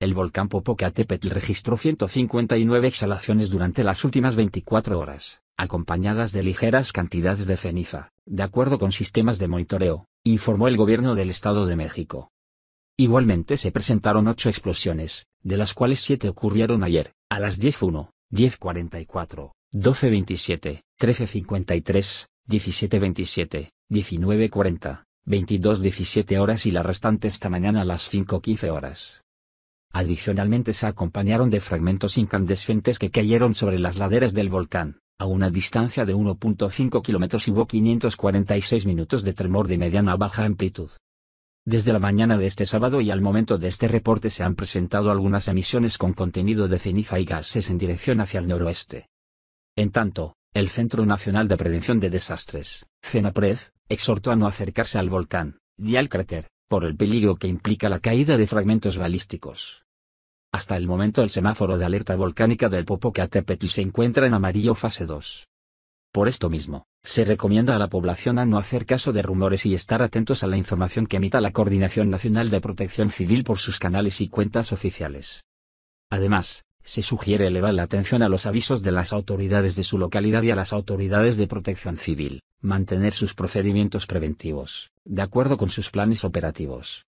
El volcán Popocatépetl registró 159 exhalaciones durante las últimas 24 horas, acompañadas de ligeras cantidades de ceniza, de acuerdo con sistemas de monitoreo, informó el gobierno del Estado de México. Igualmente se presentaron ocho explosiones, de las cuales siete ocurrieron ayer, a las 10.01, 10.44, 12.27, 13.53, 17.27, 19.40, 22.17 horas y la restante esta mañana a las 5.15 horas. Adicionalmente se acompañaron de fragmentos incandescentes que cayeron sobre las laderas del volcán, a una distancia de 1.5 kilómetros hubo 546 minutos de tremor de mediana a baja amplitud. Desde la mañana de este sábado y al momento de este reporte se han presentado algunas emisiones con contenido de ceniza y gases en dirección hacia el noroeste. En tanto, el Centro Nacional de Prevención de Desastres, CENAPRED, exhortó a no acercarse al volcán, y al cráter, por el peligro que implica la caída de fragmentos balísticos. Hasta el momento el semáforo de alerta volcánica del Popocatépetl se encuentra en amarillo fase 2. Por esto mismo, se recomienda a la población a no hacer caso de rumores y estar atentos a la información que emita la Coordinación Nacional de Protección Civil por sus canales y cuentas oficiales. Además, se sugiere elevar la atención a los avisos de las autoridades de su localidad y a las autoridades de protección civil, mantener sus procedimientos preventivos, de acuerdo con sus planes operativos.